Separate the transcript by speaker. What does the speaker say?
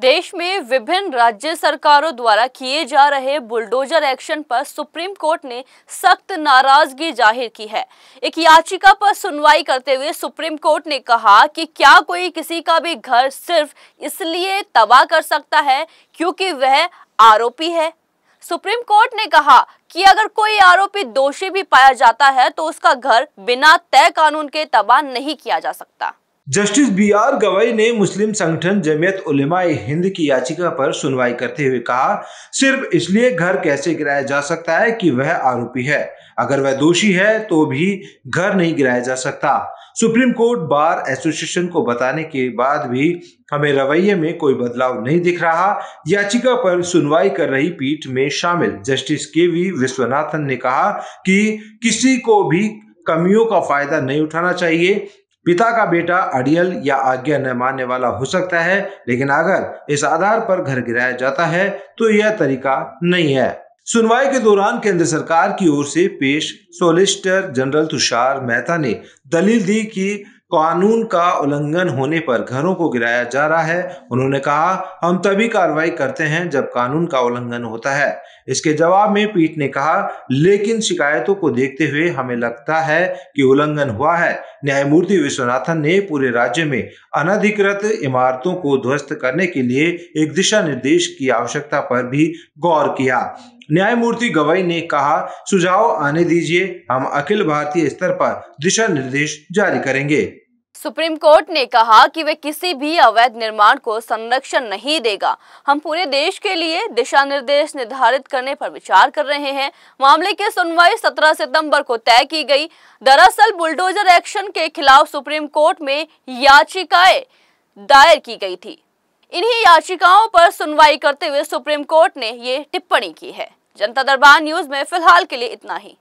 Speaker 1: देश में विभिन्न राज्य सरकारों द्वारा किए जा रहे बुलडोजर एक्शन पर सुप्रीम कोर्ट ने सख्त नाराजगी जाहिर की है एक याचिका पर सुनवाई करते हुए सुप्रीम कोर्ट ने कहा कि क्या कोई किसी का भी घर सिर्फ इसलिए तबाह कर सकता है क्योंकि वह आरोपी है सुप्रीम कोर्ट ने कहा कि अगर कोई आरोपी दोषी भी पाया जाता है तो उसका घर बिना तय कानून के तबाह नहीं किया जा सकता
Speaker 2: जस्टिस बी आर गवई ने मुस्लिम संगठन जमीयत उलेमा हिंद की याचिका पर सुनवाई करते हुए कहा सिर्फ इसलिए घर कैसे गिराया जा सकता है कि वह आरोपी है अगर वह दोषी है तो भी घर नहीं गिराया जा सकता सुप्रीम कोर्ट बार एसोसिएशन को बताने के बाद भी हमें रवैये में कोई बदलाव नहीं दिख रहा याचिका पर सुनवाई कर रही पीठ में शामिल जस्टिस के वी विश्वनाथन ने कहा कि किसी को भी कमियों का फायदा नहीं उठाना चाहिए पिता का बेटा अड़ियल या आज्ञा न मानने वाला हो सकता है लेकिन अगर इस आधार पर घर गिराया जाता है तो यह तरीका नहीं है सुनवाई के दौरान केंद्र सरकार की ओर से पेश सोलिसिटर जनरल तुषार मेहता ने दलील दी कि कानून का उल्लंघन होने पर घरों को गिराया जा रहा है उन्होंने कहा हम तभी कार्रवाई करते हैं जब कानून का उल्लंघन होता है इसके जवाब में पीठ ने कहा लेकिन शिकायतों को देखते हुए हमें लगता है कि उल्लंघन हुआ है न्यायमूर्ति विश्वनाथन ने पूरे राज्य में अनधिकृत इमारतों को ध्वस्त करने के लिए एक दिशा निर्देश की आवश्यकता पर भी गौर किया न्यायमूर्ति गवई ने कहा सुझाव आने दीजिए हम अखिल भारतीय स्तर पर दिशा निर्देश जारी करेंगे
Speaker 1: सुप्रीम कोर्ट ने कहा कि वे किसी भी अवैध निर्माण को संरक्षण नहीं देगा हम पूरे देश के लिए दिशा निर्देश निर्धारित करने पर विचार कर रहे हैं मामले की सुनवाई 17 सितंबर को तय की गई दरअसल बुलडोजर एक्शन के खिलाफ सुप्रीम कोर्ट में याचिकाएं दायर की गई थी इन्हीं याचिकाओं पर सुनवाई करते हुए सुप्रीम कोर्ट ने ये टिप्पणी की है जनता दरबार न्यूज में फिलहाल के लिए इतना ही